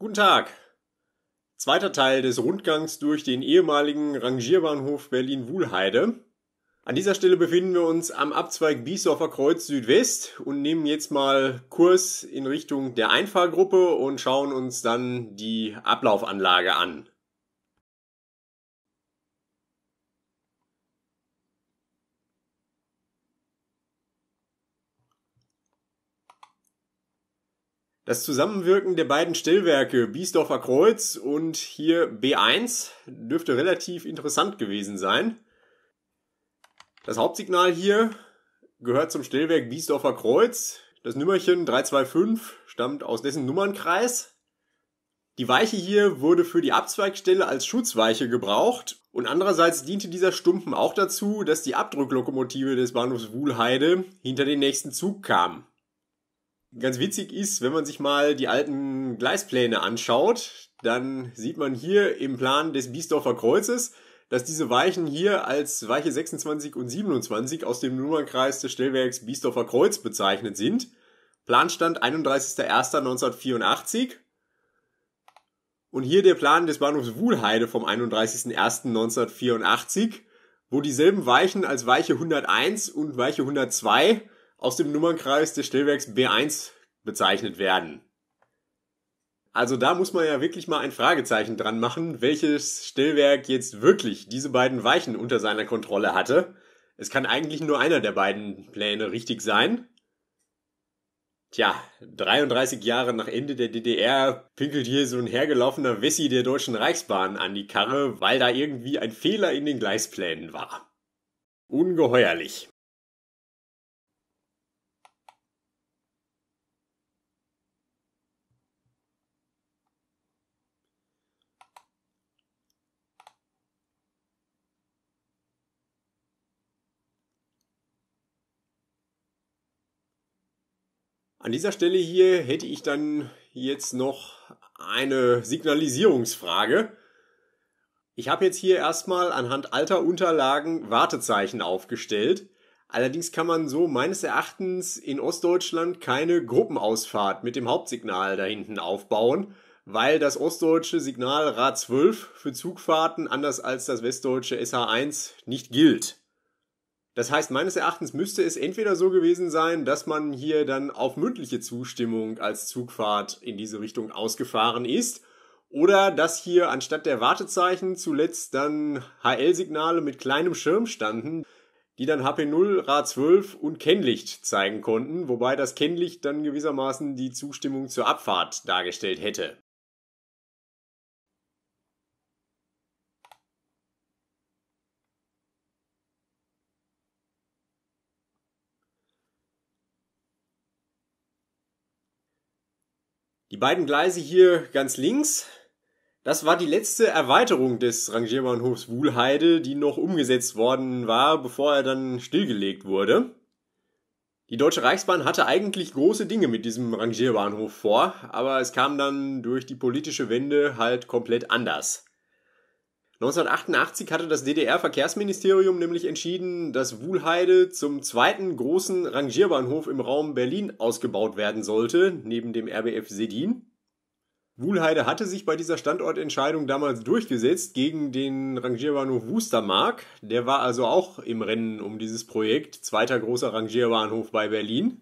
Guten Tag. Zweiter Teil des Rundgangs durch den ehemaligen Rangierbahnhof Berlin-Wuhlheide. An dieser Stelle befinden wir uns am Abzweig Biesdorfer Kreuz Südwest und nehmen jetzt mal Kurs in Richtung der Einfahrgruppe und schauen uns dann die Ablaufanlage an. Das Zusammenwirken der beiden Stellwerke Biesdorfer Kreuz und hier B1 dürfte relativ interessant gewesen sein. Das Hauptsignal hier gehört zum Stellwerk Biesdorfer Kreuz. Das Nummerchen 325 stammt aus dessen Nummernkreis. Die Weiche hier wurde für die Abzweigstelle als Schutzweiche gebraucht und andererseits diente dieser Stumpen auch dazu, dass die Abdrücklokomotive des Bahnhofs Wuhlheide hinter den nächsten Zug kam ganz witzig ist, wenn man sich mal die alten Gleispläne anschaut, dann sieht man hier im Plan des Biesdorfer Kreuzes, dass diese Weichen hier als Weiche 26 und 27 aus dem Nummernkreis des Stellwerks Biesdorfer Kreuz bezeichnet sind. Planstand 31.01.1984. Und hier der Plan des Bahnhofs Wuhlheide vom 31.01.1984, wo dieselben Weichen als Weiche 101 und Weiche 102 aus dem Nummernkreis des Stellwerks B1 bezeichnet werden. Also da muss man ja wirklich mal ein Fragezeichen dran machen, welches Stellwerk jetzt wirklich diese beiden Weichen unter seiner Kontrolle hatte. Es kann eigentlich nur einer der beiden Pläne richtig sein. Tja, 33 Jahre nach Ende der DDR pinkelt hier so ein hergelaufener Wessi der Deutschen Reichsbahn an die Karre, weil da irgendwie ein Fehler in den Gleisplänen war. Ungeheuerlich. An dieser Stelle hier hätte ich dann jetzt noch eine Signalisierungsfrage. Ich habe jetzt hier erstmal anhand alter Unterlagen Wartezeichen aufgestellt. Allerdings kann man so meines Erachtens in Ostdeutschland keine Gruppenausfahrt mit dem Hauptsignal da hinten aufbauen, weil das ostdeutsche Signal Rad 12 für Zugfahrten anders als das westdeutsche SH1 nicht gilt. Das heißt, meines Erachtens müsste es entweder so gewesen sein, dass man hier dann auf mündliche Zustimmung als Zugfahrt in diese Richtung ausgefahren ist, oder dass hier anstatt der Wartezeichen zuletzt dann HL-Signale mit kleinem Schirm standen, die dann HP0, RA12 und Kennlicht zeigen konnten, wobei das Kennlicht dann gewissermaßen die Zustimmung zur Abfahrt dargestellt hätte. Die beiden Gleise hier ganz links, das war die letzte Erweiterung des Rangierbahnhofs Wuhlheide, die noch umgesetzt worden war, bevor er dann stillgelegt wurde. Die Deutsche Reichsbahn hatte eigentlich große Dinge mit diesem Rangierbahnhof vor, aber es kam dann durch die politische Wende halt komplett anders. 1988 hatte das DDR-Verkehrsministerium nämlich entschieden, dass Wuhlheide zum zweiten großen Rangierbahnhof im Raum Berlin ausgebaut werden sollte, neben dem RBF Sedin. Wuhlheide hatte sich bei dieser Standortentscheidung damals durchgesetzt gegen den Rangierbahnhof Wustermark. Der war also auch im Rennen um dieses Projekt, zweiter großer Rangierbahnhof bei Berlin.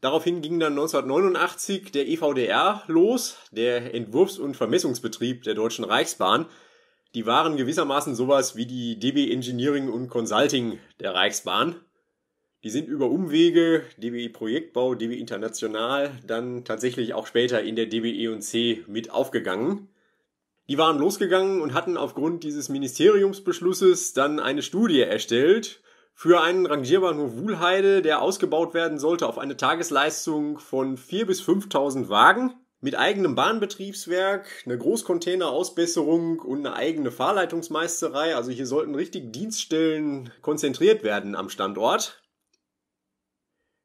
Daraufhin ging dann 1989 der EVDR los, der Entwurfs- und Vermessungsbetrieb der Deutschen Reichsbahn, die waren gewissermaßen sowas wie die DB Engineering und Consulting der Reichsbahn. Die sind über Umwege DB Projektbau, DB International dann tatsächlich auch später in der DB E&C mit aufgegangen. Die waren losgegangen und hatten aufgrund dieses Ministeriumsbeschlusses dann eine Studie erstellt für einen Rangierbahnhof Wuhlheide, der ausgebaut werden sollte auf eine Tagesleistung von 4.000 bis 5.000 Wagen mit eigenem Bahnbetriebswerk, eine Großcontainerausbesserung und eine eigene Fahrleitungsmeisterei. Also hier sollten richtig Dienststellen konzentriert werden am Standort.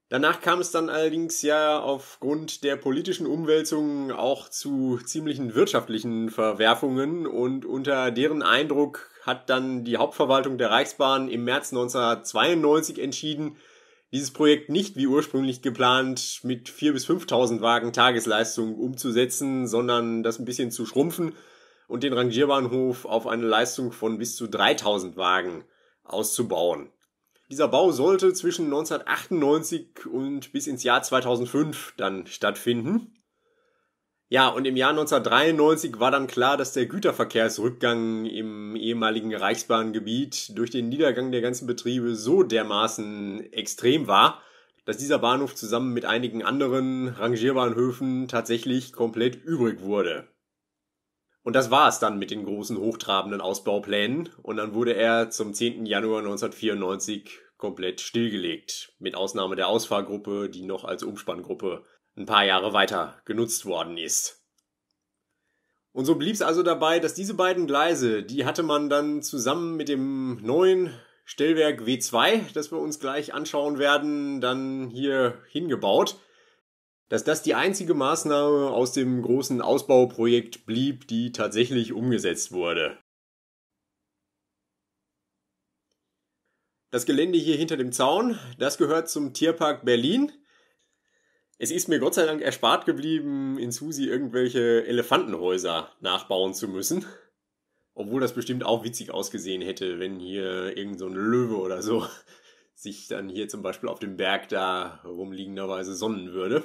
Danach kam es dann allerdings ja aufgrund der politischen Umwälzungen auch zu ziemlichen wirtschaftlichen Verwerfungen und unter deren Eindruck hat dann die Hauptverwaltung der Reichsbahn im März 1992 entschieden, dieses Projekt nicht wie ursprünglich geplant mit 4.000 bis 5.000 Wagen Tagesleistung umzusetzen, sondern das ein bisschen zu schrumpfen und den Rangierbahnhof auf eine Leistung von bis zu 3.000 Wagen auszubauen. Dieser Bau sollte zwischen 1998 und bis ins Jahr 2005 dann stattfinden. Ja, und im Jahr 1993 war dann klar, dass der Güterverkehrsrückgang im ehemaligen Reichsbahngebiet durch den Niedergang der ganzen Betriebe so dermaßen extrem war, dass dieser Bahnhof zusammen mit einigen anderen Rangierbahnhöfen tatsächlich komplett übrig wurde. Und das war es dann mit den großen hochtrabenden Ausbauplänen und dann wurde er zum 10. Januar 1994 komplett stillgelegt, mit Ausnahme der Ausfahrgruppe, die noch als Umspanngruppe ein paar Jahre weiter genutzt worden ist. Und so blieb es also dabei, dass diese beiden Gleise, die hatte man dann zusammen mit dem neuen Stellwerk W2, das wir uns gleich anschauen werden, dann hier hingebaut. Dass das die einzige Maßnahme aus dem großen Ausbauprojekt blieb, die tatsächlich umgesetzt wurde. Das Gelände hier hinter dem Zaun, das gehört zum Tierpark Berlin. Es ist mir Gott sei Dank erspart geblieben, in Susi irgendwelche Elefantenhäuser nachbauen zu müssen. Obwohl das bestimmt auch witzig ausgesehen hätte, wenn hier irgend so ein Löwe oder so sich dann hier zum Beispiel auf dem Berg da rumliegenderweise sonnen würde.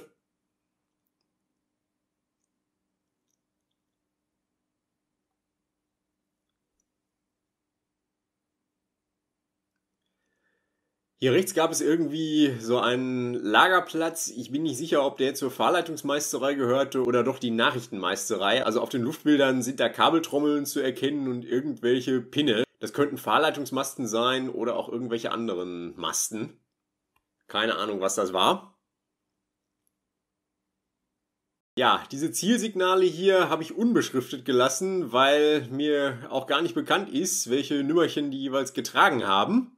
Hier rechts gab es irgendwie so einen Lagerplatz. Ich bin nicht sicher, ob der zur Fahrleitungsmeisterei gehörte oder doch die Nachrichtenmeisterei. Also auf den Luftbildern sind da Kabeltrommeln zu erkennen und irgendwelche Pinne. Das könnten Fahrleitungsmasten sein oder auch irgendwelche anderen Masten. Keine Ahnung, was das war. Ja, diese Zielsignale hier habe ich unbeschriftet gelassen, weil mir auch gar nicht bekannt ist, welche Nümmerchen die jeweils getragen haben.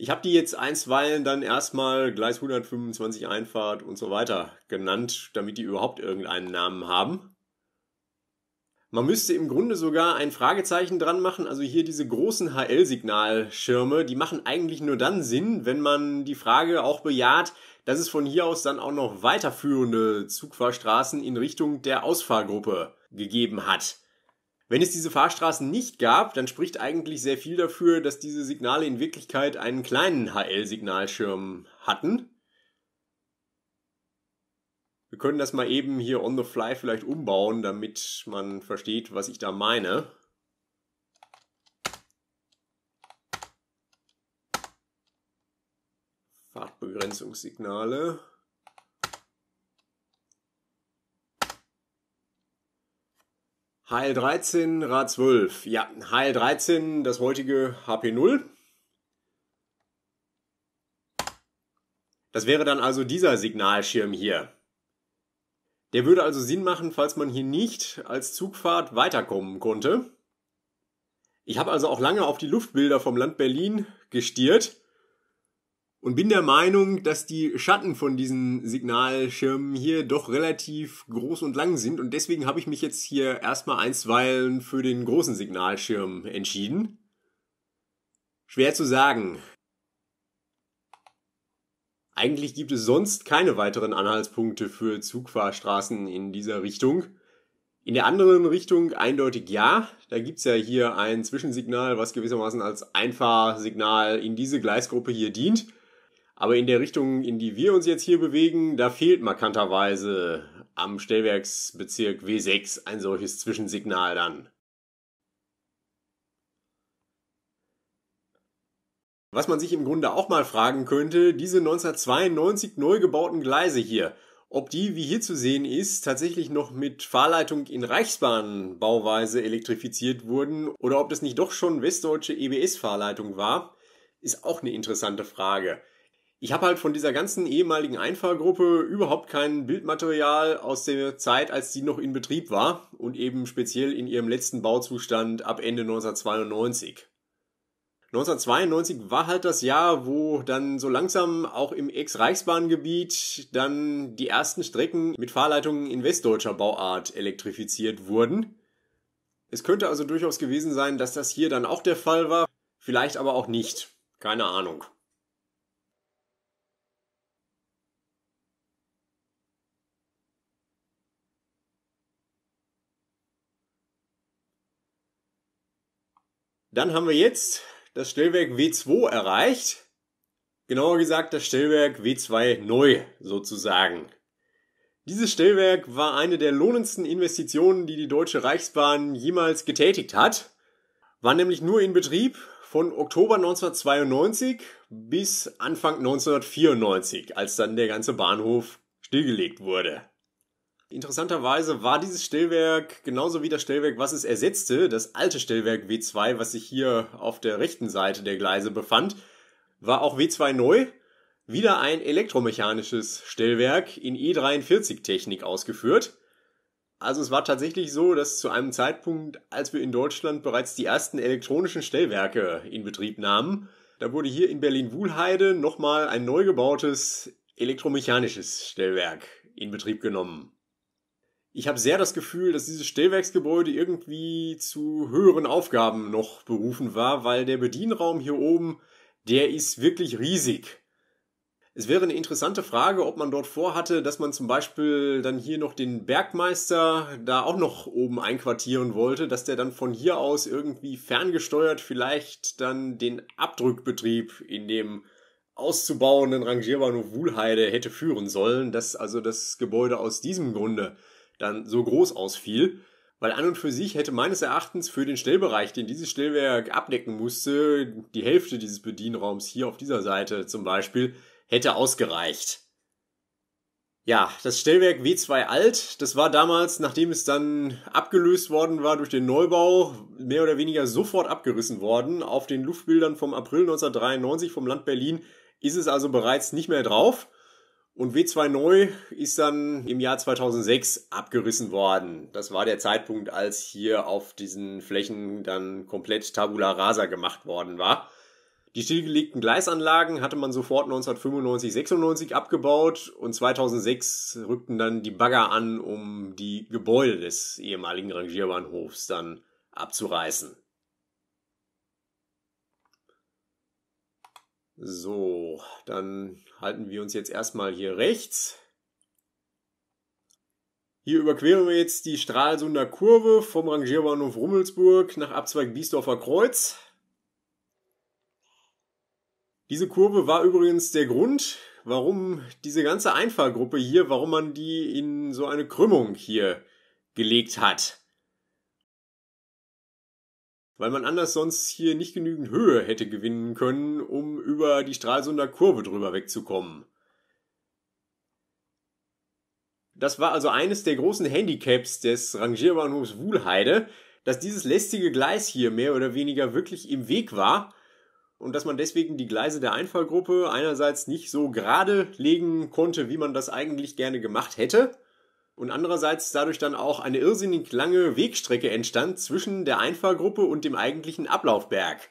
Ich habe die jetzt einstweilen dann erstmal Gleis 125 Einfahrt und so weiter genannt, damit die überhaupt irgendeinen Namen haben. Man müsste im Grunde sogar ein Fragezeichen dran machen. Also hier diese großen HL-Signalschirme, die machen eigentlich nur dann Sinn, wenn man die Frage auch bejaht, dass es von hier aus dann auch noch weiterführende Zugfahrstraßen in Richtung der Ausfahrgruppe gegeben hat. Wenn es diese Fahrstraßen nicht gab, dann spricht eigentlich sehr viel dafür, dass diese Signale in Wirklichkeit einen kleinen HL-Signalschirm hatten. Wir können das mal eben hier on the fly vielleicht umbauen, damit man versteht, was ich da meine. Fahrtbegrenzungssignale. HL 13, Rad 12. Ja, HL 13, das heutige HP 0. Das wäre dann also dieser Signalschirm hier. Der würde also Sinn machen, falls man hier nicht als Zugfahrt weiterkommen konnte. Ich habe also auch lange auf die Luftbilder vom Land Berlin gestiert und bin der Meinung, dass die Schatten von diesen Signalschirmen hier doch relativ groß und lang sind und deswegen habe ich mich jetzt hier erstmal einstweilen für den großen Signalschirm entschieden. Schwer zu sagen. Eigentlich gibt es sonst keine weiteren Anhaltspunkte für Zugfahrstraßen in dieser Richtung. In der anderen Richtung eindeutig ja. Da gibt es ja hier ein Zwischensignal, was gewissermaßen als Einfahrsignal in diese Gleisgruppe hier dient. Aber in der Richtung, in die wir uns jetzt hier bewegen, da fehlt markanterweise am Stellwerksbezirk W6 ein solches Zwischensignal dann. Was man sich im Grunde auch mal fragen könnte, diese 1992 neu gebauten Gleise hier, ob die, wie hier zu sehen ist, tatsächlich noch mit Fahrleitung in Reichsbahnbauweise elektrifiziert wurden oder ob das nicht doch schon westdeutsche EBS-Fahrleitung war, ist auch eine interessante Frage ich habe halt von dieser ganzen ehemaligen Einfahrgruppe überhaupt kein Bildmaterial aus der Zeit, als die noch in Betrieb war und eben speziell in ihrem letzten Bauzustand ab Ende 1992. 1992 war halt das Jahr, wo dann so langsam auch im Ex-Reichsbahngebiet dann die ersten Strecken mit Fahrleitungen in westdeutscher Bauart elektrifiziert wurden. Es könnte also durchaus gewesen sein, dass das hier dann auch der Fall war, vielleicht aber auch nicht. Keine Ahnung. Dann haben wir jetzt das Stellwerk W2 erreicht. Genauer gesagt das Stellwerk W2 neu sozusagen. Dieses Stellwerk war eine der lohnendsten Investitionen, die die Deutsche Reichsbahn jemals getätigt hat. War nämlich nur in Betrieb von Oktober 1992 bis Anfang 1994, als dann der ganze Bahnhof stillgelegt wurde. Interessanterweise war dieses Stellwerk genauso wie das Stellwerk, was es ersetzte, das alte Stellwerk W2, was sich hier auf der rechten Seite der Gleise befand, war auch W2 neu, wieder ein elektromechanisches Stellwerk in E43-Technik ausgeführt. Also es war tatsächlich so, dass zu einem Zeitpunkt, als wir in Deutschland bereits die ersten elektronischen Stellwerke in Betrieb nahmen, da wurde hier in Berlin-Wuhlheide nochmal ein neu gebautes elektromechanisches Stellwerk in Betrieb genommen ich habe sehr das Gefühl, dass dieses Stellwerksgebäude irgendwie zu höheren Aufgaben noch berufen war, weil der Bedienraum hier oben, der ist wirklich riesig. Es wäre eine interessante Frage, ob man dort vorhatte, dass man zum Beispiel dann hier noch den Bergmeister da auch noch oben einquartieren wollte, dass der dann von hier aus irgendwie ferngesteuert vielleicht dann den Abdrückbetrieb in dem auszubauenden Rangierbahnhof Wuhlheide hätte führen sollen, dass also das Gebäude aus diesem Grunde dann so groß ausfiel. Weil an und für sich hätte meines Erachtens für den Stellbereich, den dieses Stellwerk abdecken musste, die Hälfte dieses Bedienraums hier auf dieser Seite zum Beispiel, hätte ausgereicht. Ja, das Stellwerk W2 Alt, das war damals, nachdem es dann abgelöst worden war durch den Neubau, mehr oder weniger sofort abgerissen worden. Auf den Luftbildern vom April 1993 vom Land Berlin ist es also bereits nicht mehr drauf. Und W2 neu ist dann im Jahr 2006 abgerissen worden. Das war der Zeitpunkt, als hier auf diesen Flächen dann komplett Tabula Rasa gemacht worden war. Die stillgelegten Gleisanlagen hatte man sofort 1995, 96 abgebaut und 2006 rückten dann die Bagger an, um die Gebäude des ehemaligen Rangierbahnhofs dann abzureißen. So, dann halten wir uns jetzt erstmal hier rechts. Hier überqueren wir jetzt die Stralsunder Kurve vom Rangierbahnhof Rummelsburg nach Abzweig Biesdorfer Kreuz. Diese Kurve war übrigens der Grund, warum diese ganze Einfahrgruppe hier, warum man die in so eine Krümmung hier gelegt hat weil man anders sonst hier nicht genügend Höhe hätte gewinnen können, um über die Stralsunder Kurve drüber wegzukommen. Das war also eines der großen Handicaps des Rangierbahnhofs Wuhlheide, dass dieses lästige Gleis hier mehr oder weniger wirklich im Weg war und dass man deswegen die Gleise der Einfallgruppe einerseits nicht so gerade legen konnte, wie man das eigentlich gerne gemacht hätte und andererseits dadurch dann auch eine irrsinnig lange Wegstrecke entstand zwischen der Einfahrgruppe und dem eigentlichen Ablaufberg.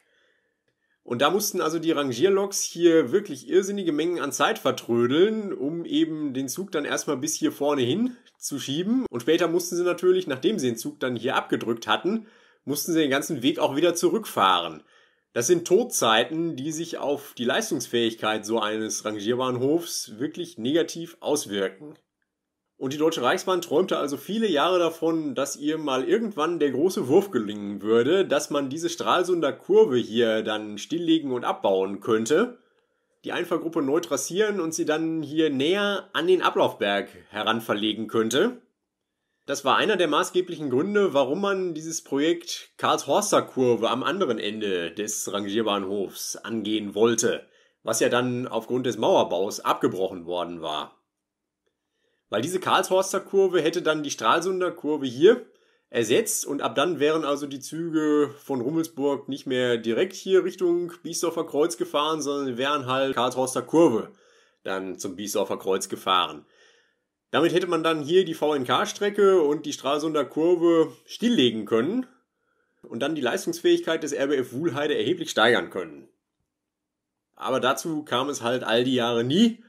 Und da mussten also die Rangierloks hier wirklich irrsinnige Mengen an Zeit vertrödeln, um eben den Zug dann erstmal bis hier vorne hin zu schieben. Und später mussten sie natürlich, nachdem sie den Zug dann hier abgedrückt hatten, mussten sie den ganzen Weg auch wieder zurückfahren. Das sind Todzeiten, die sich auf die Leistungsfähigkeit so eines Rangierbahnhofs wirklich negativ auswirken. Und die Deutsche Reichsbahn träumte also viele Jahre davon, dass ihr mal irgendwann der große Wurf gelingen würde, dass man diese Stralsunder Kurve hier dann stilllegen und abbauen könnte, die Einfahrgruppe neu trassieren und sie dann hier näher an den Ablaufberg heranverlegen könnte. Das war einer der maßgeblichen Gründe, warum man dieses Projekt Karlshorster Kurve am anderen Ende des Rangierbahnhofs angehen wollte, was ja dann aufgrund des Mauerbaus abgebrochen worden war. Weil diese Karlshorster Kurve hätte dann die Stralsunder Kurve hier ersetzt und ab dann wären also die Züge von Rummelsburg nicht mehr direkt hier Richtung Biesdorfer Kreuz gefahren, sondern wären halt Karlshorster Kurve dann zum Biesdorfer Kreuz gefahren. Damit hätte man dann hier die VNK-Strecke und die Stralsunder Kurve stilllegen können und dann die Leistungsfähigkeit des RBF Wuhlheide erheblich steigern können. Aber dazu kam es halt all die Jahre nie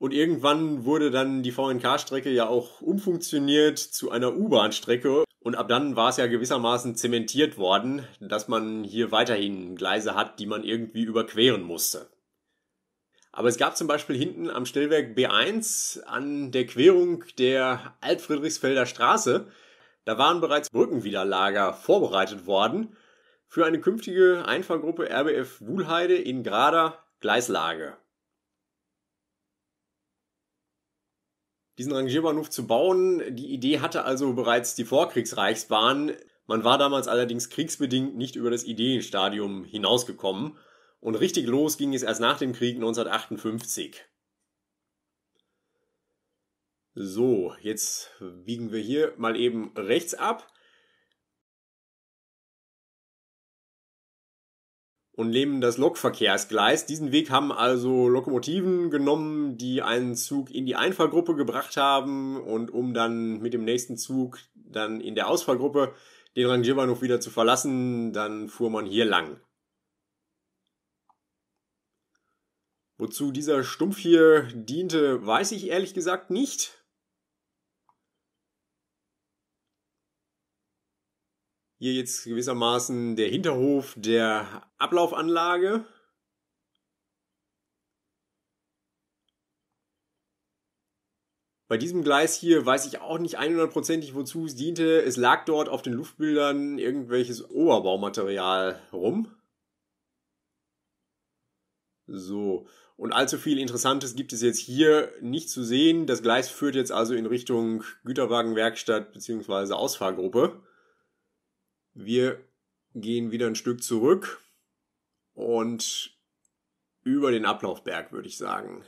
und irgendwann wurde dann die VNK-Strecke ja auch umfunktioniert zu einer U-Bahn-Strecke. Und ab dann war es ja gewissermaßen zementiert worden, dass man hier weiterhin Gleise hat, die man irgendwie überqueren musste. Aber es gab zum Beispiel hinten am Stellwerk B1 an der Querung der Altfriedrichsfelder Straße, da waren bereits Brückenwiderlager vorbereitet worden für eine künftige Einfahrgruppe RBF Wuhlheide in gerader Gleislage. diesen Rangierbahnhof zu bauen. Die Idee hatte also bereits die Vorkriegsreichsbahn. Man war damals allerdings kriegsbedingt nicht über das Ideenstadium hinausgekommen. Und richtig los ging es erst nach dem Krieg 1958. So, jetzt biegen wir hier mal eben rechts ab. und nehmen das Lokverkehrsgleis. Diesen Weg haben also Lokomotiven genommen, die einen Zug in die Einfahrgruppe gebracht haben und um dann mit dem nächsten Zug dann in der Ausfahrgruppe den Rangierbahnhof wieder zu verlassen, dann fuhr man hier lang. Wozu dieser Stumpf hier diente, weiß ich ehrlich gesagt nicht. hier jetzt gewissermaßen der Hinterhof der Ablaufanlage. Bei diesem Gleis hier weiß ich auch nicht 100%ig, wozu es diente. Es lag dort auf den Luftbildern irgendwelches Oberbaumaterial rum. So, und allzu viel Interessantes gibt es jetzt hier nicht zu sehen. Das Gleis führt jetzt also in Richtung Güterwagenwerkstatt bzw. Ausfahrgruppe. Wir gehen wieder ein Stück zurück und über den Ablaufberg, würde ich sagen.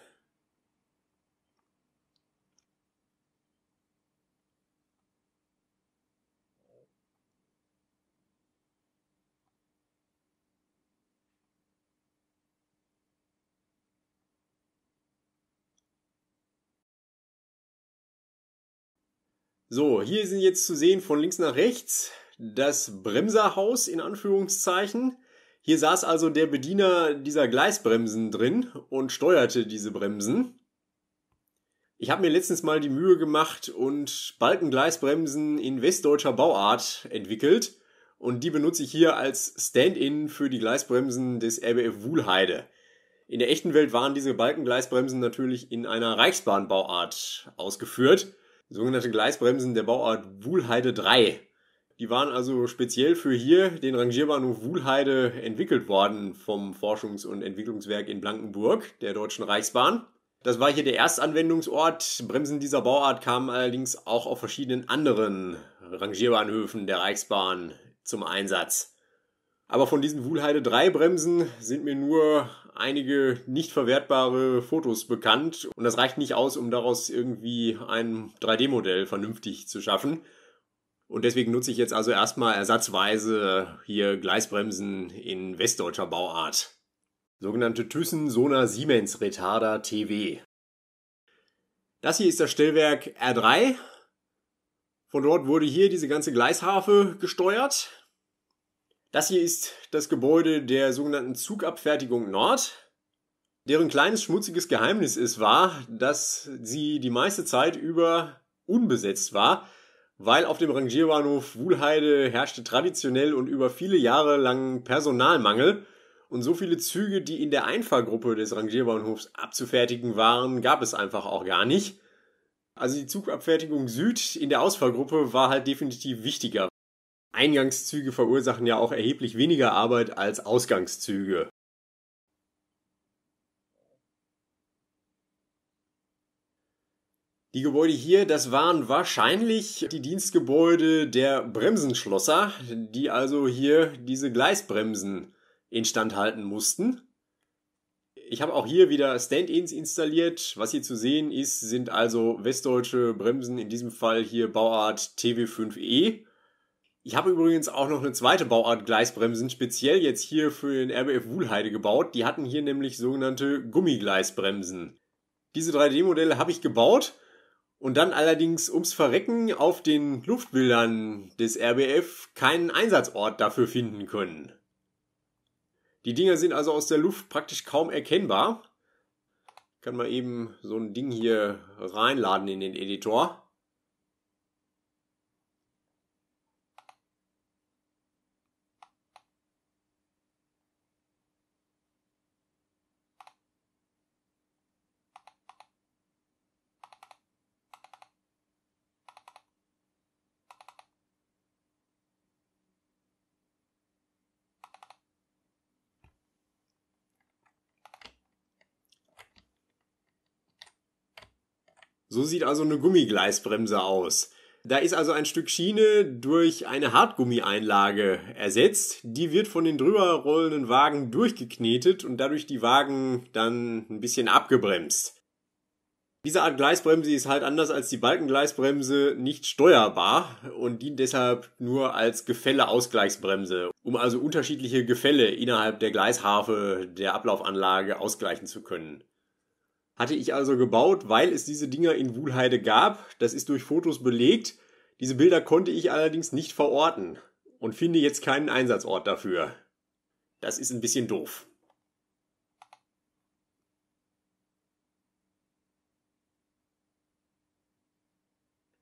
So, hier sind jetzt zu sehen von links nach rechts das Bremserhaus in Anführungszeichen. Hier saß also der Bediener dieser Gleisbremsen drin und steuerte diese Bremsen. Ich habe mir letztens mal die Mühe gemacht und Balkengleisbremsen in westdeutscher Bauart entwickelt und die benutze ich hier als Stand-in für die Gleisbremsen des RBF Wuhlheide. In der echten Welt waren diese Balkengleisbremsen natürlich in einer Reichsbahnbauart ausgeführt, sogenannte Gleisbremsen der Bauart Wuhlheide 3. Die waren also speziell für hier den Rangierbahnhof Wuhlheide entwickelt worden vom Forschungs- und Entwicklungswerk in Blankenburg der Deutschen Reichsbahn. Das war hier der Erstanwendungsort. Bremsen dieser Bauart kamen allerdings auch auf verschiedenen anderen Rangierbahnhöfen der Reichsbahn zum Einsatz. Aber von diesen Wuhlheide 3 Bremsen sind mir nur einige nicht verwertbare Fotos bekannt und das reicht nicht aus, um daraus irgendwie ein 3D-Modell vernünftig zu schaffen. Und deswegen nutze ich jetzt also erstmal ersatzweise äh, hier Gleisbremsen in westdeutscher Bauart. Sogenannte Thyssen Sona Siemens Retarder TW. Das hier ist das Stellwerk R3. Von dort wurde hier diese ganze Gleisharfe gesteuert. Das hier ist das Gebäude der sogenannten Zugabfertigung Nord. Deren kleines schmutziges Geheimnis es war, dass sie die meiste Zeit über unbesetzt war weil auf dem Rangierbahnhof Wuhlheide herrschte traditionell und über viele Jahre lang Personalmangel und so viele Züge, die in der Einfahrgruppe des Rangierbahnhofs abzufertigen waren, gab es einfach auch gar nicht. Also die Zugabfertigung Süd in der Ausfahrgruppe war halt definitiv wichtiger. Eingangszüge verursachen ja auch erheblich weniger Arbeit als Ausgangszüge. Die Gebäude hier, das waren wahrscheinlich die Dienstgebäude der Bremsenschlosser, die also hier diese Gleisbremsen instand halten mussten. Ich habe auch hier wieder Stand-ins installiert. Was hier zu sehen ist, sind also westdeutsche Bremsen, in diesem Fall hier Bauart TW5E. Ich habe übrigens auch noch eine zweite Bauart Gleisbremsen, speziell jetzt hier für den RBF Wuhlheide gebaut. Die hatten hier nämlich sogenannte Gummigleisbremsen. Diese 3D-Modelle habe ich gebaut und dann allerdings ums Verrecken auf den Luftbildern des RBF keinen Einsatzort dafür finden können. Die Dinger sind also aus der Luft praktisch kaum erkennbar. Ich kann man eben so ein Ding hier reinladen in den Editor. So sieht also eine Gummigleisbremse aus. Da ist also ein Stück Schiene durch eine Hartgummieinlage ersetzt. Die wird von den drüber rollenden Wagen durchgeknetet und dadurch die Wagen dann ein bisschen abgebremst. Diese Art Gleisbremse ist halt anders als die Balkengleisbremse nicht steuerbar und dient deshalb nur als Gefälle-Ausgleichsbremse, um also unterschiedliche Gefälle innerhalb der Gleisharfe der Ablaufanlage ausgleichen zu können. Hatte ich also gebaut, weil es diese Dinger in Wuhlheide gab. Das ist durch Fotos belegt. Diese Bilder konnte ich allerdings nicht verorten und finde jetzt keinen Einsatzort dafür. Das ist ein bisschen doof.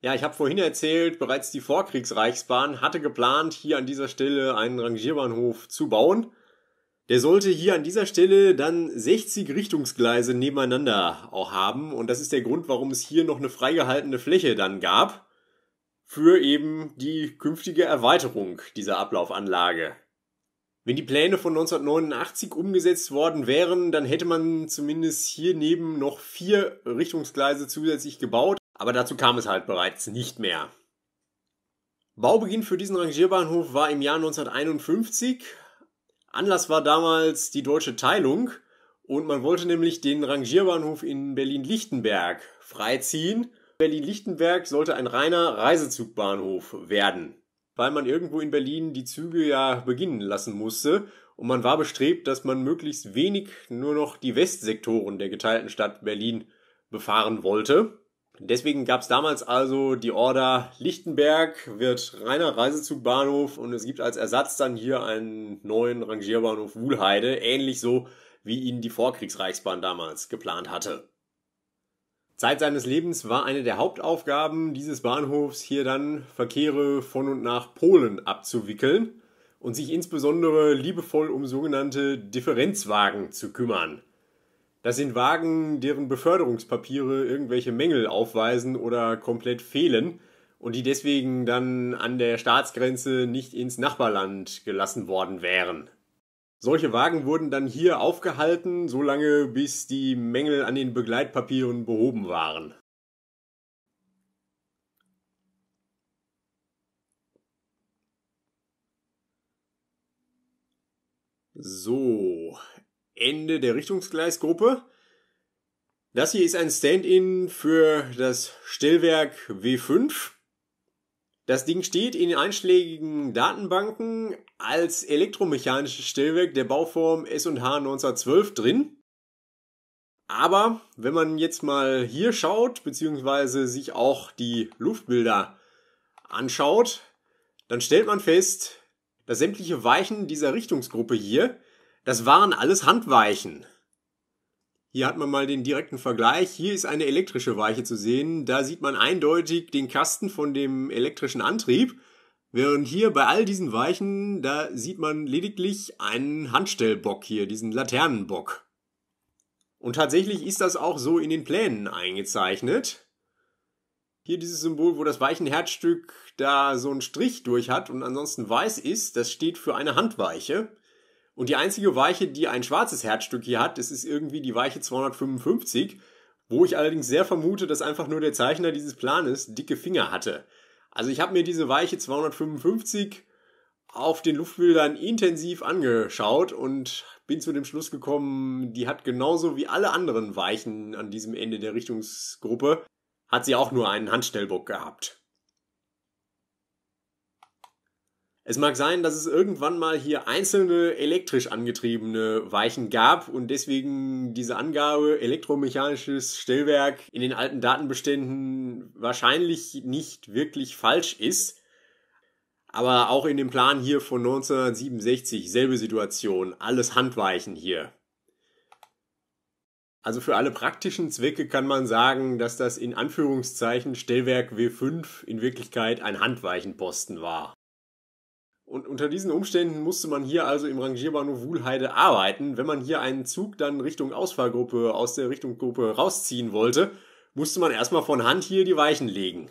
Ja, ich habe vorhin erzählt, bereits die Vorkriegsreichsbahn hatte geplant, hier an dieser Stelle einen Rangierbahnhof zu bauen der sollte hier an dieser Stelle dann 60 Richtungsgleise nebeneinander auch haben. Und das ist der Grund, warum es hier noch eine freigehaltene Fläche dann gab für eben die künftige Erweiterung dieser Ablaufanlage. Wenn die Pläne von 1989 umgesetzt worden wären, dann hätte man zumindest hier neben noch vier Richtungsgleise zusätzlich gebaut, aber dazu kam es halt bereits nicht mehr. Baubeginn für diesen Rangierbahnhof war im Jahr 1951 Anlass war damals die deutsche Teilung und man wollte nämlich den Rangierbahnhof in Berlin-Lichtenberg freiziehen. Berlin-Lichtenberg sollte ein reiner Reisezugbahnhof werden, weil man irgendwo in Berlin die Züge ja beginnen lassen musste und man war bestrebt, dass man möglichst wenig nur noch die Westsektoren der geteilten Stadt Berlin befahren wollte. Deswegen gab es damals also die Order, Lichtenberg wird reiner Reisezugbahnhof und es gibt als Ersatz dann hier einen neuen Rangierbahnhof Wuhlheide, ähnlich so, wie ihn die Vorkriegsreichsbahn damals geplant hatte. Zeit seines Lebens war eine der Hauptaufgaben dieses Bahnhofs hier dann Verkehre von und nach Polen abzuwickeln und sich insbesondere liebevoll um sogenannte Differenzwagen zu kümmern. Das sind Wagen, deren Beförderungspapiere irgendwelche Mängel aufweisen oder komplett fehlen und die deswegen dann an der Staatsgrenze nicht ins Nachbarland gelassen worden wären. Solche Wagen wurden dann hier aufgehalten, solange bis die Mängel an den Begleitpapieren behoben waren. So, Ende der Richtungsgleisgruppe. Das hier ist ein Stand-in für das Stellwerk W5. Das Ding steht in den einschlägigen Datenbanken als elektromechanisches Stellwerk der Bauform SH 1912 drin. Aber wenn man jetzt mal hier schaut, beziehungsweise sich auch die Luftbilder anschaut, dann stellt man fest, dass sämtliche Weichen dieser Richtungsgruppe hier das waren alles Handweichen. Hier hat man mal den direkten Vergleich. Hier ist eine elektrische Weiche zu sehen. Da sieht man eindeutig den Kasten von dem elektrischen Antrieb. Während hier bei all diesen Weichen, da sieht man lediglich einen Handstellbock hier, diesen Laternenbock. Und tatsächlich ist das auch so in den Plänen eingezeichnet. Hier dieses Symbol, wo das Weichenherzstück da so einen Strich durch hat und ansonsten weiß ist, das steht für eine Handweiche. Und die einzige Weiche, die ein schwarzes Herzstück hier hat, das ist irgendwie die Weiche 255, wo ich allerdings sehr vermute, dass einfach nur der Zeichner dieses Planes dicke Finger hatte. Also ich habe mir diese Weiche 255 auf den Luftbildern intensiv angeschaut und bin zu dem Schluss gekommen, die hat genauso wie alle anderen Weichen an diesem Ende der Richtungsgruppe, hat sie auch nur einen Handschnellbock gehabt. Es mag sein, dass es irgendwann mal hier einzelne elektrisch angetriebene Weichen gab und deswegen diese Angabe elektromechanisches Stellwerk in den alten Datenbeständen wahrscheinlich nicht wirklich falsch ist. Aber auch in dem Plan hier von 1967, selbe Situation, alles Handweichen hier. Also für alle praktischen Zwecke kann man sagen, dass das in Anführungszeichen Stellwerk W5 in Wirklichkeit ein Handweichenposten war. Und unter diesen Umständen musste man hier also im Rangierbahnhof Wuhlheide arbeiten. Wenn man hier einen Zug dann Richtung Ausfallgruppe aus der Richtungsgruppe rausziehen wollte, musste man erstmal von Hand hier die Weichen legen.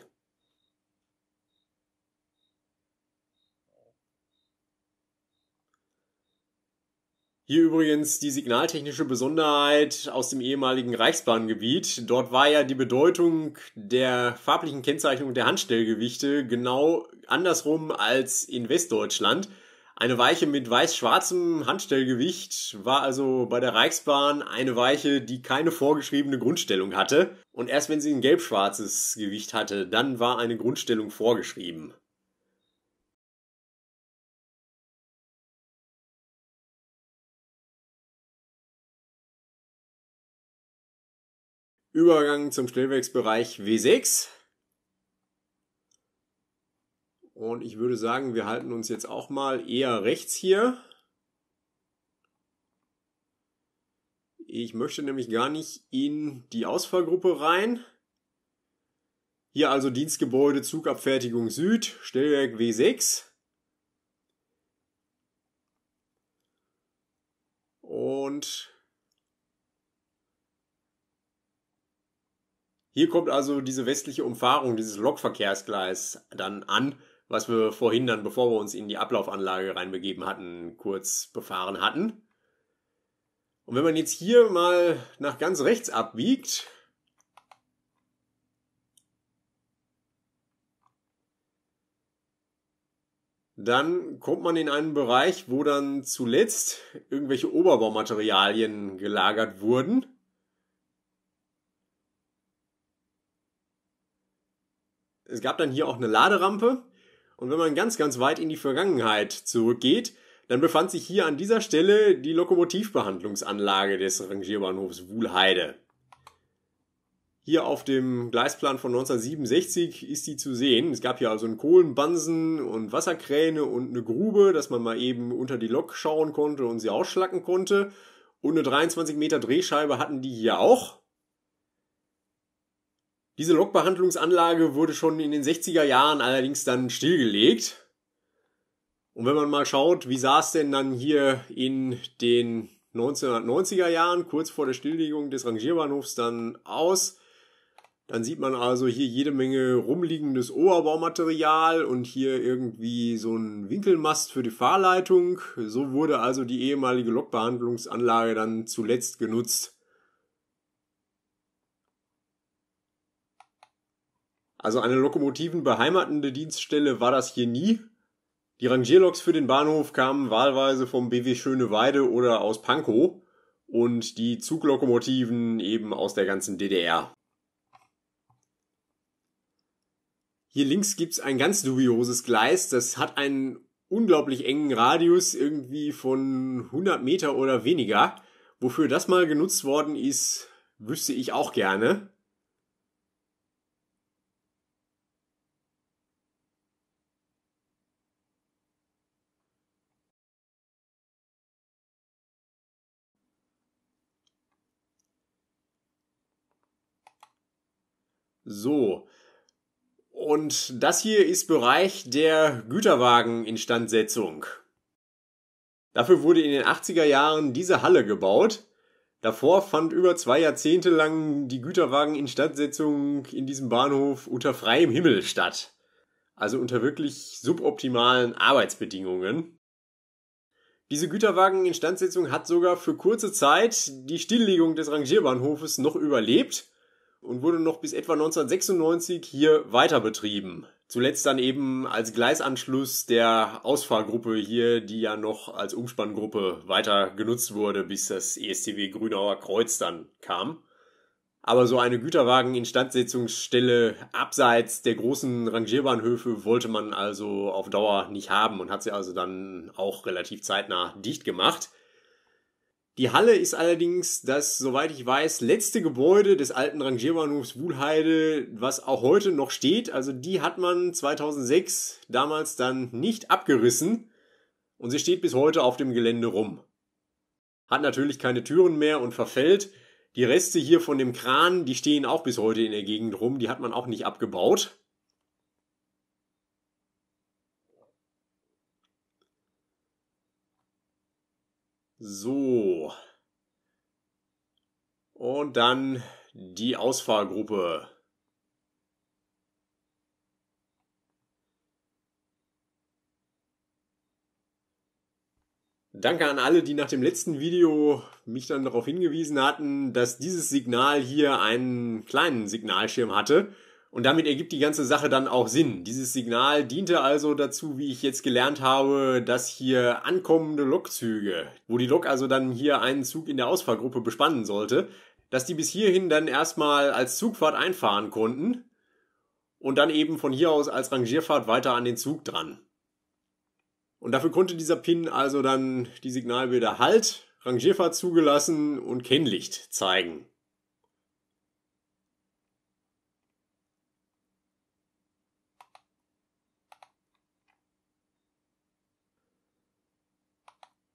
Hier übrigens die signaltechnische Besonderheit aus dem ehemaligen Reichsbahngebiet. Dort war ja die Bedeutung der farblichen Kennzeichnung der Handstellgewichte genau andersrum als in Westdeutschland. Eine Weiche mit weiß-schwarzem Handstellgewicht war also bei der Reichsbahn eine Weiche, die keine vorgeschriebene Grundstellung hatte. Und erst wenn sie ein gelb-schwarzes Gewicht hatte, dann war eine Grundstellung vorgeschrieben. Übergang zum Stellwerksbereich W6. Und ich würde sagen, wir halten uns jetzt auch mal eher rechts hier. Ich möchte nämlich gar nicht in die Ausfallgruppe rein. Hier also Dienstgebäude Zugabfertigung Süd, Stellwerk W6. Und Hier kommt also diese westliche Umfahrung dieses Lokverkehrsgleis dann an, was wir vorhin dann, bevor wir uns in die Ablaufanlage reinbegeben hatten, kurz befahren hatten. Und wenn man jetzt hier mal nach ganz rechts abbiegt, dann kommt man in einen Bereich, wo dann zuletzt irgendwelche Oberbaumaterialien gelagert wurden. es gab dann hier auch eine Laderampe. Und wenn man ganz, ganz weit in die Vergangenheit zurückgeht, dann befand sich hier an dieser Stelle die Lokomotivbehandlungsanlage des Rangierbahnhofs Wuhlheide. Hier auf dem Gleisplan von 1967 ist die zu sehen. Es gab hier also einen Kohlenbansen und Wasserkräne und eine Grube, dass man mal eben unter die Lok schauen konnte und sie ausschlacken konnte. Und eine 23 Meter Drehscheibe hatten die hier auch. Diese Lokbehandlungsanlage wurde schon in den 60er Jahren allerdings dann stillgelegt. Und wenn man mal schaut, wie sah es denn dann hier in den 1990er Jahren, kurz vor der Stilllegung des Rangierbahnhofs, dann aus, dann sieht man also hier jede Menge rumliegendes Oberbaumaterial und hier irgendwie so ein Winkelmast für die Fahrleitung. So wurde also die ehemalige Lokbehandlungsanlage dann zuletzt genutzt. Also eine Lokomotiven beheimatende Dienststelle war das hier nie. Die Rangierloks für den Bahnhof kamen wahlweise vom BW Schöneweide oder aus Pankow und die Zuglokomotiven eben aus der ganzen DDR. Hier links gibt's ein ganz dubioses Gleis, das hat einen unglaublich engen Radius, irgendwie von 100 Meter oder weniger. Wofür das mal genutzt worden ist, wüsste ich auch gerne. So. Und das hier ist Bereich der Güterwageninstandsetzung. Dafür wurde in den 80er Jahren diese Halle gebaut. Davor fand über zwei Jahrzehnte lang die Güterwageninstandsetzung in diesem Bahnhof unter freiem Himmel statt. Also unter wirklich suboptimalen Arbeitsbedingungen. Diese Güterwageninstandsetzung hat sogar für kurze Zeit die Stilllegung des Rangierbahnhofes noch überlebt und wurde noch bis etwa 1996 hier weiter betrieben. Zuletzt dann eben als Gleisanschluss der Ausfahrgruppe hier, die ja noch als Umspanngruppe weiter genutzt wurde, bis das ESTW Grünauer Kreuz dann kam. Aber so eine Güterwagen-Instandsetzungsstelle abseits der großen Rangierbahnhöfe wollte man also auf Dauer nicht haben und hat sie also dann auch relativ zeitnah dicht gemacht. Die Halle ist allerdings das, soweit ich weiß, letzte Gebäude des alten Rangierbahnhofs Wuhlheide, was auch heute noch steht. Also die hat man 2006 damals dann nicht abgerissen und sie steht bis heute auf dem Gelände rum. Hat natürlich keine Türen mehr und verfällt. Die Reste hier von dem Kran, die stehen auch bis heute in der Gegend rum, die hat man auch nicht abgebaut. So. Und dann die Ausfahrgruppe. Danke an alle, die nach dem letzten Video mich dann darauf hingewiesen hatten, dass dieses Signal hier einen kleinen Signalschirm hatte. Und damit ergibt die ganze Sache dann auch Sinn. Dieses Signal diente also dazu, wie ich jetzt gelernt habe, dass hier ankommende Lokzüge, wo die Lok also dann hier einen Zug in der Ausfahrgruppe bespannen sollte, dass die bis hierhin dann erstmal als Zugfahrt einfahren konnten und dann eben von hier aus als Rangierfahrt weiter an den Zug dran. Und dafür konnte dieser Pin also dann die Signalbilder Halt, Rangierfahrt zugelassen und Kennlicht zeigen.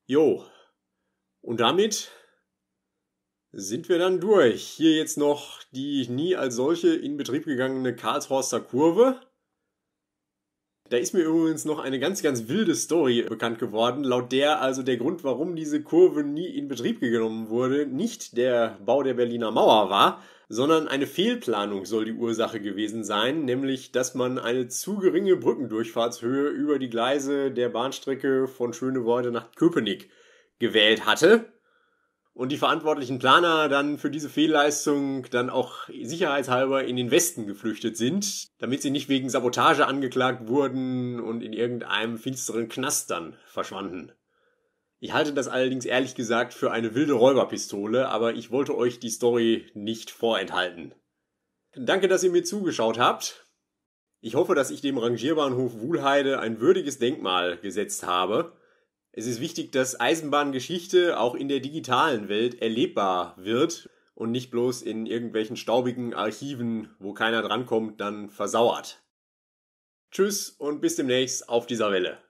Jo. Und damit sind wir dann durch. Hier jetzt noch die nie als solche in Betrieb gegangene Karlshorster Kurve. Da ist mir übrigens noch eine ganz, ganz wilde Story bekannt geworden, laut der also der Grund, warum diese Kurve nie in Betrieb genommen wurde, nicht der Bau der Berliner Mauer war, sondern eine Fehlplanung soll die Ursache gewesen sein, nämlich dass man eine zu geringe Brückendurchfahrtshöhe über die Gleise der Bahnstrecke von Schönewörde nach Köpenick gewählt hatte und die verantwortlichen Planer dann für diese Fehlleistung dann auch sicherheitshalber in den Westen geflüchtet sind, damit sie nicht wegen Sabotage angeklagt wurden und in irgendeinem finsteren Knast dann verschwanden. Ich halte das allerdings ehrlich gesagt für eine wilde Räuberpistole, aber ich wollte euch die Story nicht vorenthalten. Danke, dass ihr mir zugeschaut habt. Ich hoffe, dass ich dem Rangierbahnhof Wuhlheide ein würdiges Denkmal gesetzt habe. Es ist wichtig, dass Eisenbahngeschichte auch in der digitalen Welt erlebbar wird und nicht bloß in irgendwelchen staubigen Archiven, wo keiner drankommt, dann versauert. Tschüss und bis demnächst auf dieser Welle.